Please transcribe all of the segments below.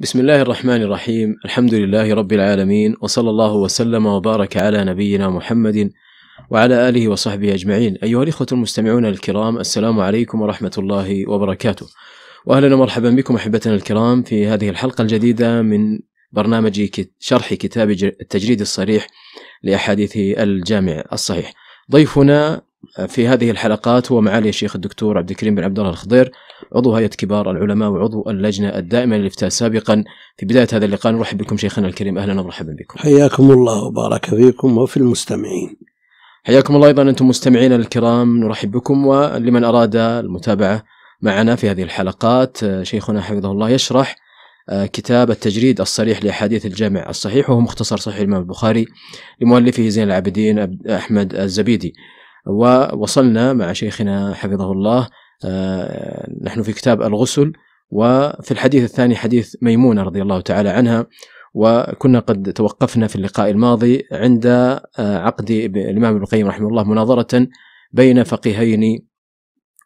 بسم الله الرحمن الرحيم الحمد لله رب العالمين وصلى الله وسلم وبارك على نبينا محمد وعلى اله وصحبه اجمعين ايها الاخوه المستمعون الكرام السلام عليكم ورحمه الله وبركاته واهلا ومرحبا بكم احبتنا الكرام في هذه الحلقه الجديده من برنامج شرح كتاب التجريد الصريح لاحاديث الجامع الصحيح ضيفنا في هذه الحلقات هو معالي الشيخ الدكتور عبد الكريم بن عبد الله الخضير عضو هيئه كبار العلماء وعضو اللجنه الدائمه للافتاء سابقا في بدايه هذا اللقاء نرحب بكم شيخنا الكريم اهلا ومرحبا بكم. حياكم الله وبارك فيكم وفي المستمعين. حياكم الله ايضا انتم مستمعينا الكرام نرحب بكم ولمن اراد المتابعه معنا في هذه الحلقات شيخنا حفظه الله يشرح آه، كتاب التجريد الصريح لأحاديث الجامع الصحيح وهو مختصر صحيح الإمام البخاري لمؤلفه زين العابدين أحمد الزبيدي ووصلنا مع شيخنا حفظه الله آه، نحن في كتاب الغسل وفي الحديث الثاني حديث ميمونة رضي الله تعالى عنها وكنا قد توقفنا في اللقاء الماضي عند آه، عقد الإمام ابن القيم رحمه الله مناظرة بين فقيهين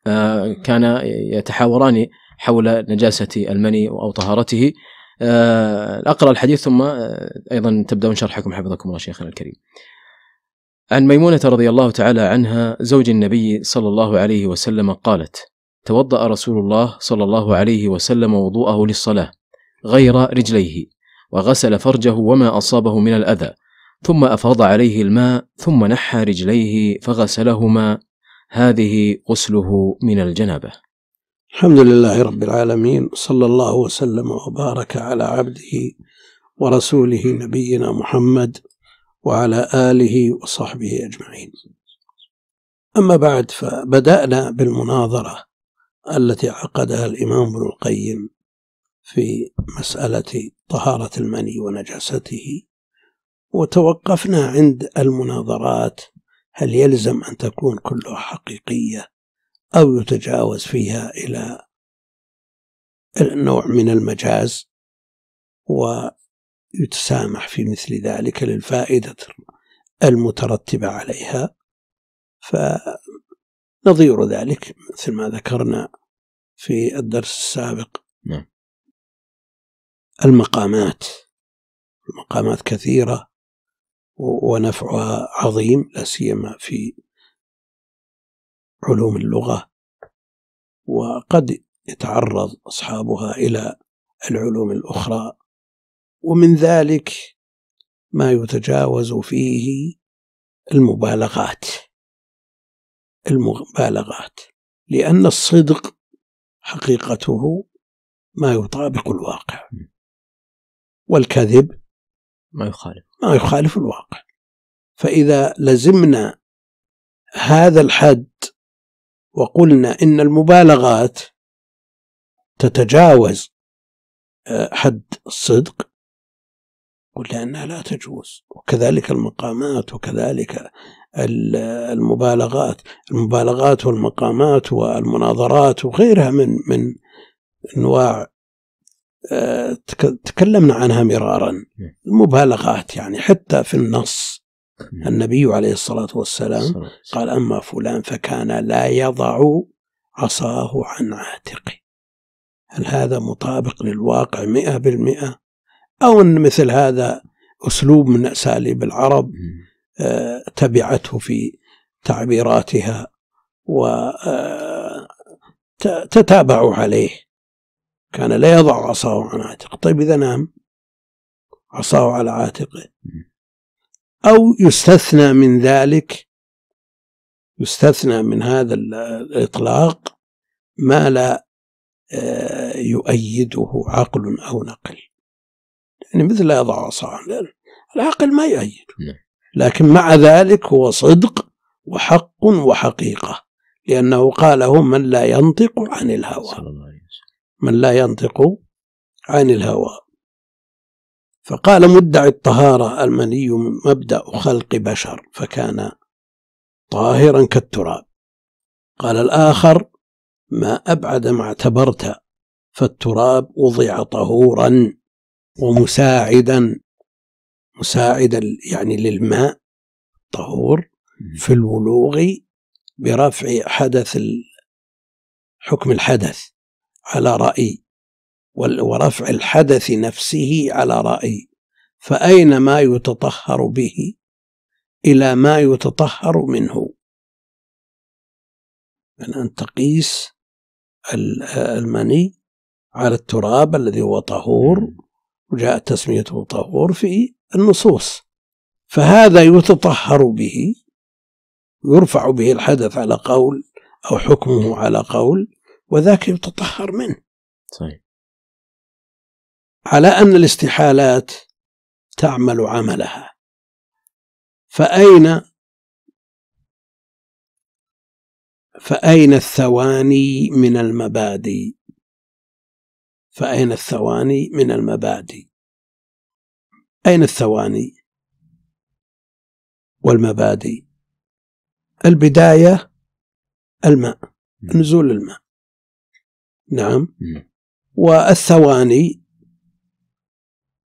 آه، كان يتحاوران حول نجاسة المني أو طهارته أقرأ الحديث ثم أيضا تبدأون شرحكم حفظكم الله شيخنا الكريم عن ميمونة رضي الله تعالى عنها زوج النبي صلى الله عليه وسلم قالت: توضأ رسول الله صلى الله عليه وسلم وضوءه للصلاة غير رجليه وغسل فرجه وما أصابه من الأذى ثم أفاض عليه الماء ثم نحى رجليه فغسلهما هذه غسله من الجنابة. الحمد لله رب العالمين صلى الله وسلم وبارك على عبده ورسوله نبينا محمد وعلى آله وصحبه أجمعين أما بعد فبدأنا بالمناظرة التي عقدها الإمام ابن القيم في مسألة طهارة المني ونجاسته وتوقفنا عند المناظرات هل يلزم أن تكون كلها حقيقية أو يتجاوز فيها إلى نوع من المجاز يتسامح في مثل ذلك للفائدة المترتبة عليها فنظير ذلك مثل ما ذكرنا في الدرس السابق نعم. المقامات المقامات كثيرة ونفعها عظيم لا سيما في علوم اللغة وقد يتعرض أصحابها إلى العلوم الأخرى ومن ذلك ما يتجاوز فيه المبالغات المبالغات لأن الصدق حقيقته ما يطابق الواقع والكذب ما يخالف ما يخالف الواقع فإذا لزمنا هذا الحد وقلنا إن المبالغات تتجاوز آه، حد الصدق قلنا أنها لا تجوز وكذلك المقامات وكذلك المبالغات المبالغات والمقامات والمناظرات وغيرها من من أنواع آه، تكلمنا عنها مرارا المبالغات يعني حتى في النص النبي عليه الصلاة والسلام قال أما فلان فكان لا يضع عصاه عن عاتقه هل هذا مطابق للواقع مئة بالمئة أو أن مثل هذا أسلوب من أساليب العرب آه، تبعته في تعبيراتها وتتابع آه، عليه كان لا يضع عصاه عن عاتقه طيب إذا نام عصاه على عاتقه أو يستثنى من ذلك يستثنى من هذا الإطلاق ما لا آه، يؤيده عقل أو نقل يعني مثل يضع عصاه العقل ما يؤيد نعم. لكن مع ذلك هو صدق وحق وحقيقة لأنه قاله من لا ينطق عن الهوى من لا ينطق عن الهوى فقال مدعي الطهارة المني مبدأ خلق بشر فكان طاهرا كالتراب قال الآخر ما أبعد ما اعتبرت فالتراب وضع طهورا ومساعدا مساعدا يعني للماء الطهور في البلوغ برفع حدث حكم الحدث على رأي ورفع الحدث نفسه على رأي فأين ما يتطهر به إلى ما يتطهر منه من يعني أن تقيس المني على التراب الذي هو طهور وجاءت تسميته طهور في النصوص فهذا يتطهر به يرفع به الحدث على قول أو حكمه على قول وذاك يتطهر منه صحيح على أن الاستحالات تعمل عملها فأين فأين الثواني من المبادئ فأين الثواني من المبادئ أين الثواني والمبادئ البداية الماء نزول الماء نعم والثواني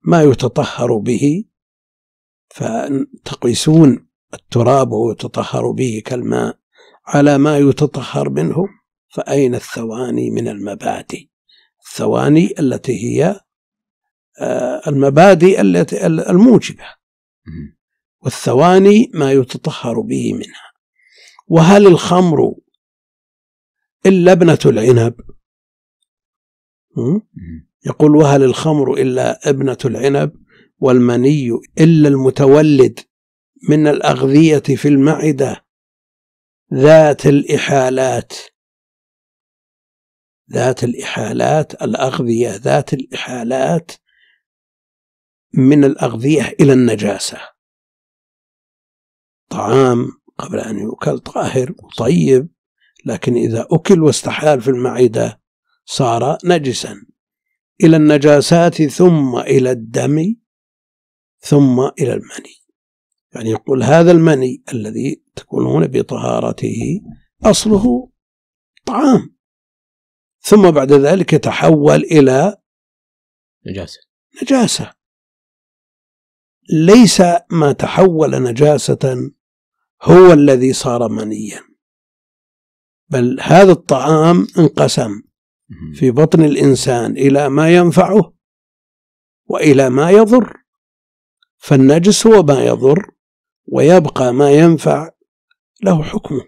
ما يتطهر به فتقيسون التراب يتطهر به كالماء على ما يتطهر منه فأين الثواني من المبادئ الثواني التي هي آه، المبادئ التي الموجبة والثواني ما يتطهر به منها وهل الخمر إلا ابنة العنب يقول وهل الخمر إلا ابنة العنب والمني إلا المتولد من الأغذية في المعدة ذات الإحالات ذات الإحالات الأغذية ذات الإحالات من الأغذية إلى النجاسة طعام قبل أن يؤكل طاهر وطيب لكن إذا أكل واستحال في المعدة صار نجسا إلى النجاسات ثم إلى الدم ثم إلى المني يعني يقول هذا المني الذي تكونون بطهارته أصله طعام ثم بعد ذلك يتحول إلى نجاسة نجاسة ليس ما تحول نجاسة هو الذي صار منيا بل هذا الطعام انقسم في بطن الإنسان إلى ما ينفعه وإلى ما يضر فالنجس هو ما يضر ويبقى ما ينفع له حكمه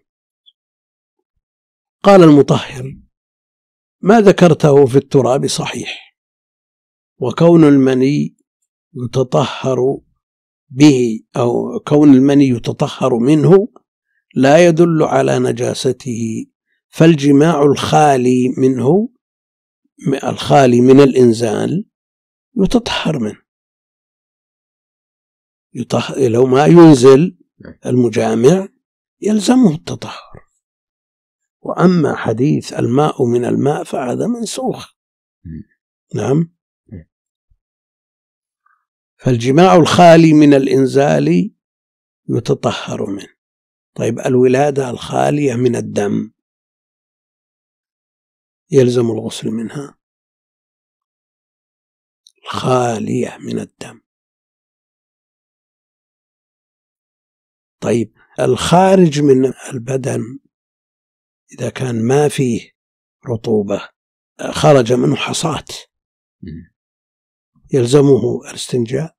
قال المطهر ما ذكرته في التراب صحيح وكون المني يتطهر به او كون المني يتطهر منه لا يدل على نجاسته فالجماع الخالي منه الخالي من الانزال يتطهر منه يطهر لو ما ينزل نعم. المجامع يلزمه التطهر وأما حديث الماء من الماء فهذا منسوخ نعم فالجماع الخالي من الإنزال يتطهر منه طيب الولادة الخالية من الدم يلزم الغسل منها خالية من الدم طيب الخارج من البدن إذا كان ما فيه رطوبة آه، خرج منه حصاة يلزمه الاستنجاء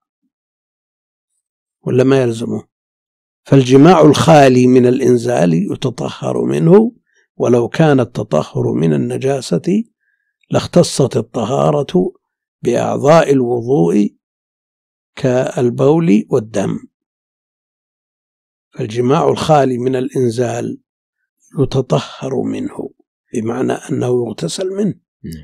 ولا ما يلزمه فالجماع الخالي من الإنزال يتطهر منه ولو كان التطهر من النجاسة لاختصت الطهارة بأعضاء الوضوء كالبول والدم فالجماع الخالي من الإنزال يتطهر منه بمعنى أنه يغتسل منه نعم.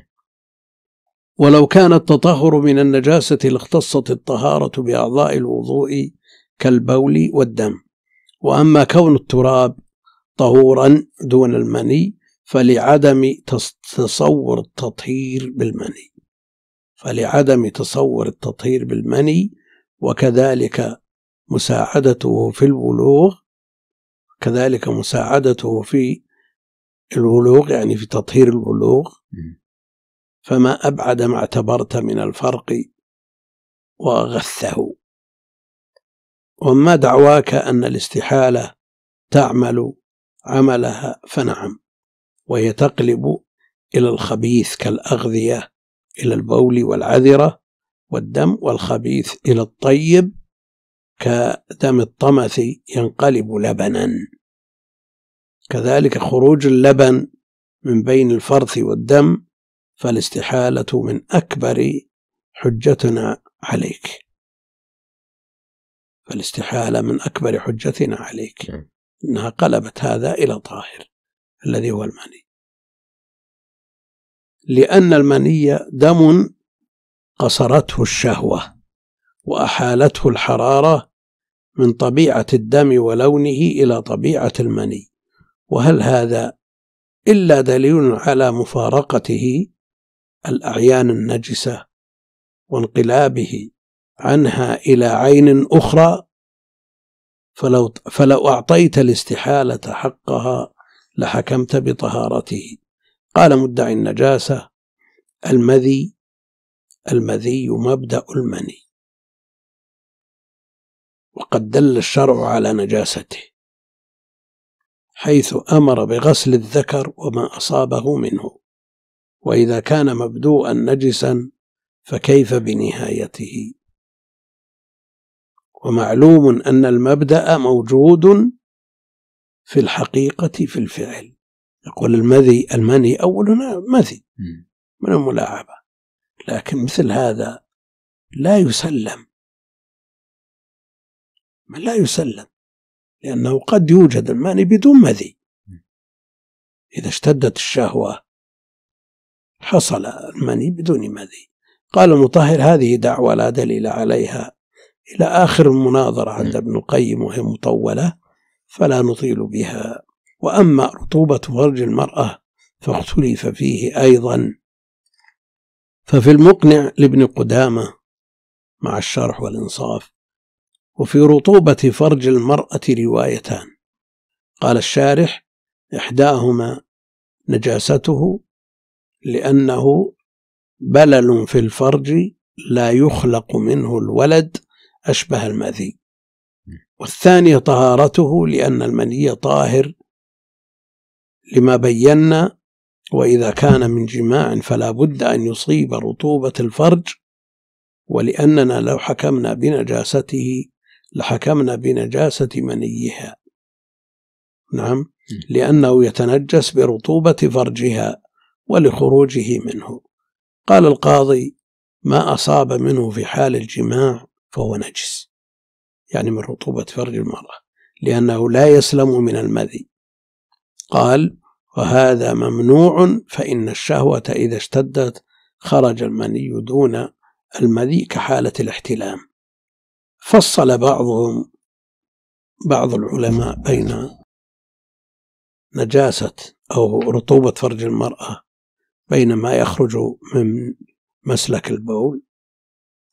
ولو كان التطهر من النجاسة لاختصت الطهارة بأعضاء الوضوء كالبول والدم وأما كون التراب طهورا دون المني فلعدم تصور التطهير بالمني فلعدم تصور التطهير بالمني وكذلك مساعدته في البلوغ كذلك مساعدته في البلوغ يعني في تطهير البلوغ فما أبعد ما اعتبرت من الفرق وغثه وما دعواك أن الاستحالة تعمل عملها فنعم وهي تقلب إلى الخبيث كالأغذية إلى البول والعذرة والدم والخبيث إلى الطيب كدم الطمث ينقلب لبنا كذلك خروج اللبن من بين الفرث والدم فالاستحالة من أكبر حجتنا عليك فالاستحالة من أكبر حجتنا عليك نعم. إنها قلبت هذا إلى طاهر الذي هو المني لأن المني دم قصرته الشهوة وأحالته الحرارة من طبيعة الدم ولونه إلى طبيعة المني وهل هذا إلا دليل على مفارقته الأعيان النجسة وانقلابه عنها إلى عين أخرى فلو فلو أعطيت الاستحالة حقها لحكمت بطهارته قال مدعي النجاسة المذي المذي مبدأ المني وقد دل الشرع على نجاسته حيث امر بغسل الذكر وما اصابه منه واذا كان مبدوءا نجسا فكيف بنهايته ومعلوم ان المبدا موجود في الحقيقه في الفعل يقول المذي المني اولنا مذي من الملاعبه لكن مثل هذا لا يسلم من لا يسلم لأنه قد يوجد المعني بدون مذي إذا اشتدت الشهوة حصل المني بدون مذي قال المطهر هذه دعوة لا دليل عليها إلى آخر المناظرة عند ابن القيم وهي مطولة فلا نطيل بها وأما رطوبة فرج المرأة فاختلف فيه أيضا ففي المقنع لابن قدامة مع الشرح والإنصاف وفي رطوبة فرج المرأة روايتان قال الشارح إحداهما نجاسته لأنه بلل في الفرج لا يخلق منه الولد أشبه المذي والثانية طهارته لأن المني طاهر لما بينا وإذا كان من جماع فلا بد أن يصيب رطوبة الفرج ولأننا لو حكمنا بنجاسته لحكمنا بنجاسة منيها نعم لأنه يتنجس برطوبة فرجها ولخروجه منه قال القاضي ما أصاب منه في حال الجماع فهو نجس يعني من رطوبة فرج المرأة لأنه لا يسلم من المذي قال وهذا ممنوع فإن الشهوة إذا اشتدت خرج المني دون المذي كحالة الاحتلام فصل بعضهم بعض العلماء بين نجاسة أو رطوبة فرج المرأة بين ما يخرج من مسلك البول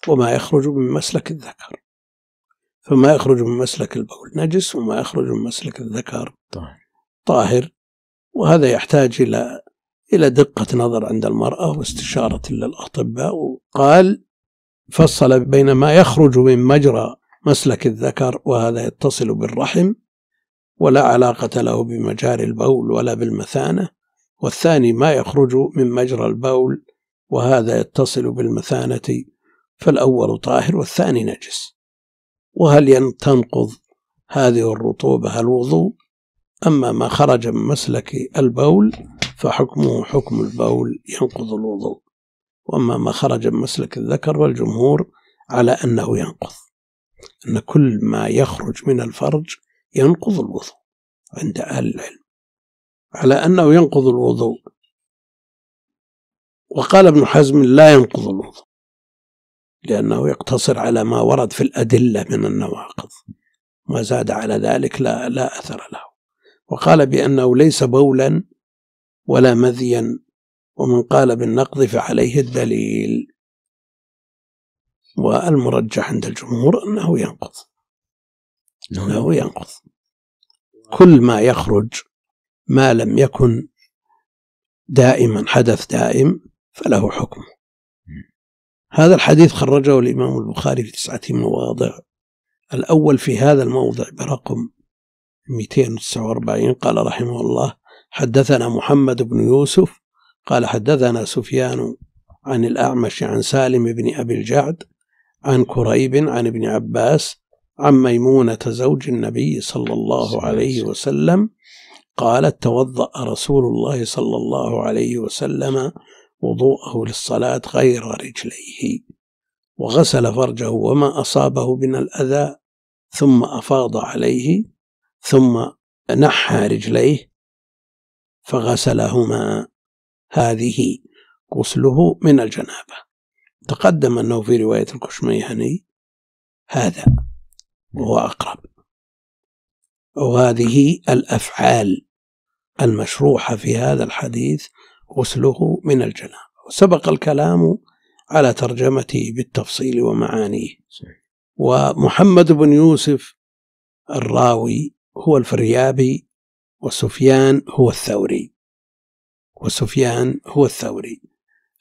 وما يخرج من مسلك الذكر فما يخرج من مسلك البول نجس وما يخرج من مسلك الذكر طاهر وهذا يحتاج إلى إلى دقة نظر عند المرأة واستشارة للأطباء وقال فصل بين ما يخرج من مجرى مسلك الذكر وهذا يتصل بالرحم ولا علاقة له بمجاري البول ولا بالمثانة والثاني ما يخرج من مجرى البول وهذا يتصل بالمثانة فالأول طاهر والثاني نجس وهل تنقض هذه الرطوبة الوضوء أما ما خرج من مسلك البول فحكمه حكم البول ينقض الوضوء وأما ما خرج من مسلك الذكر والجمهور على أنه ينقض أن كل ما يخرج من الفرج ينقض الوضوء عند أهل العلم على أنه ينقض الوضوء وقال ابن حزم لا ينقض الوضوء لأنه يقتصر على ما ورد في الأدلة من النواقض ما زاد على ذلك لا, لا أثر له وقال بأنه ليس بولا ولا مذيا ومن قال بالنقض فعليه الدليل والمرجح عند الجمهور أنه ينقض نعم. أنه ينقض كل ما يخرج ما لم يكن دائما حدث دائم فله حكم هذا الحديث خرجه الإمام البخاري في تسعة مواضع الأول في هذا الموضع برقم 249 قال رحمه الله حدثنا محمد بن يوسف قال حدثنا سفيان عن الأعمش عن سالم بن أبي الجعد عن كريب عن ابن عباس عن ميمونة زوج النبي صلى الله عليه وسلم قالت توضأ رسول الله صلى الله عليه وسلم وضوءه للصلاة غير رجليه وغسل فرجه وما أصابه من الأذى ثم أفاض عليه ثم نحى رجليه فغسلهما هذه غسله من الجنابة تقدم أنه في رواية الكشميهني هذا وهو أقرب وهذه الأفعال المشروحة في هذا الحديث غسله من الجنابة وسبق الكلام على ترجمته بالتفصيل ومعانيه ومحمد بن يوسف الراوي هو الفريابي وسفيان هو الثوري وسفيان هو الثوري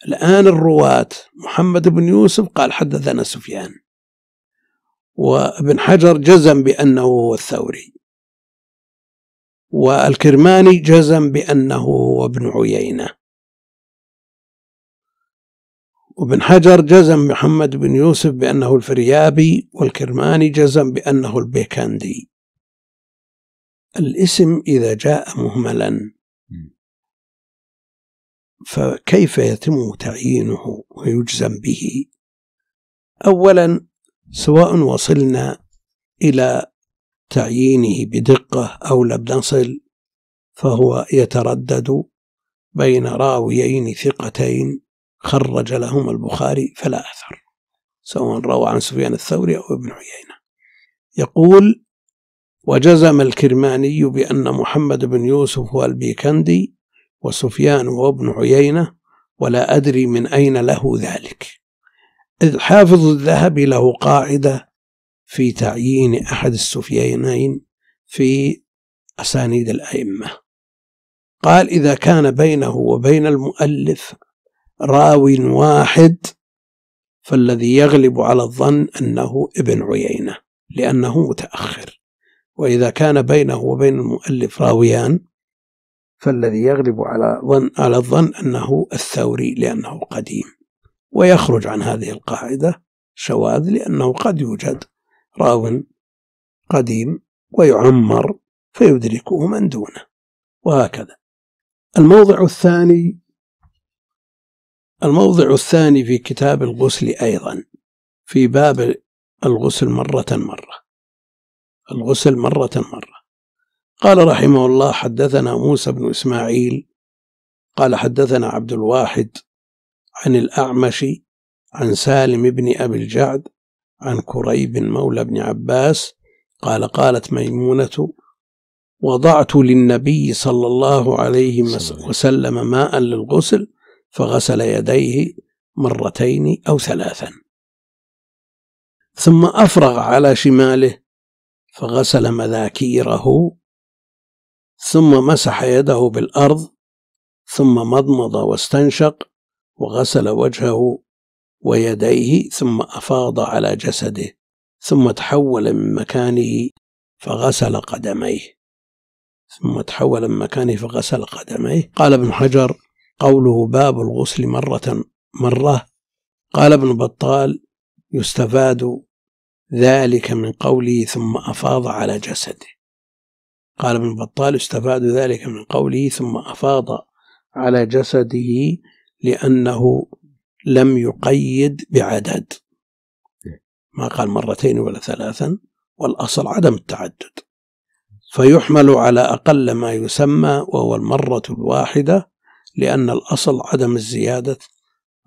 الآن الرواة محمد بن يوسف قال حدثنا سفيان وابن حجر جزم بأنه هو الثوري والكرماني جزم بأنه هو ابن عيينة وابن حجر جزم محمد بن يوسف بأنه الفريابي والكرماني جزم بأنه البيكندي الاسم إذا جاء مهملا فكيف يتم تعيينه ويجزم به اولا سواء وصلنا الى تعيينه بدقه او لم نصل فهو يتردد بين راويين ثقتين خرج لهما البخاري فلا اثر سواء روى عن سفيان الثوري او ابن عيينه يقول وجزم الكرماني بأن محمد بن يوسف والبيكندي وسفيان وابن عيينة ولا أدري من أين له ذلك إذ حافظ الذهبي له قاعدة في تعيين أحد السفيانين في أسانيد الأئمة قال إذا كان بينه وبين المؤلف راوي واحد فالذي يغلب على الظن أنه ابن عيينة لأنه متأخر وإذا كان بينه وبين المؤلف راويان فالذي يغلب على ظن على الظن أنه الثوري لأنه قديم ويخرج عن هذه القاعدة شواذ لأنه قد يوجد راو قديم ويعمر فيدركه من دونه وهكذا الموضع الثاني الموضع الثاني في كتاب الغسل أيضا في باب الغسل مرة مرة الغسل مرة مرة قال رحمه الله حدثنا موسى بن إسماعيل قال حدثنا عبد الواحد عن الأعمش عن سالم بن أبي الجعد عن كريب مولى بن عباس قال قالت ميمونة وضعت للنبي صلى الله عليه وسلم ماء للغسل فغسل يديه مرتين أو ثلاثا ثم أفرغ على شماله فغسل مذاكيره ثم مسح يده بالأرض ثم مضمض واستنشق وغسل وجهه ويديه ثم أفاض على جسده ثم تحول من مكانه فغسل قدميه ثم تحول من مكانه فغسل قدميه قال ابن حجر قوله باب الغسل مرة مرة قال ابن بطال يستفاد ذلك من قوله ثم أفاض على جسده قال ابن بطال استفاد ذلك من قوله ثم أفاض على جسده لأنه لم يقيد بعدد ما قال مرتين ولا ثلاثا والأصل عدم التعدد فيحمل على أقل ما يسمى وهو المرة الواحدة لأن الأصل عدم الزيادة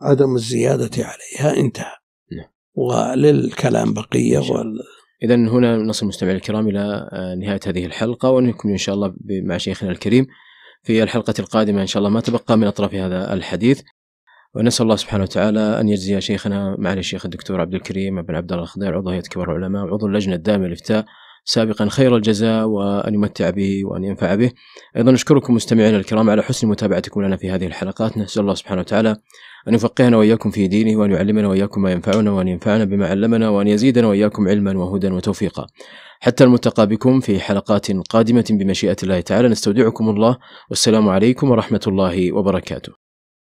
عدم الزيادة عليها انتهى نعم. وللكلام بقية وال إذا هنا نصل المستمع الكرام إلى آه، نهاية هذه الحلقة ونكون إن شاء الله مع شيخنا الكريم في الحلقة القادمة إن شاء الله ما تبقى من أطراف هذا الحديث ونسأل الله سبحانه وتعالى أن يجزي شيخنا معالي الشيخ الدكتور عبد الكريم بن عبد الله الخضير عضو هيئة كبار العلماء وعضو اللجنة الدائمة للإفتاء سابقا خير الجزاء وأن يمتع به وأن ينفع به أيضا نشكركم مستمعينا الكرام على حسن متابعتكم لنا في هذه الحلقات نسأل الله سبحانه وتعالى أن يفقهنا وإياكم في دينه وأن يعلمنا وإياكم ما ينفعنا وأن ينفعنا بما علمنا وأن يزيدنا وإياكم علما وهدى وتوفيقا حتى الملتقى بكم في حلقات قادمة بمشيئة الله تعالى نستودعكم الله والسلام عليكم ورحمة الله وبركاته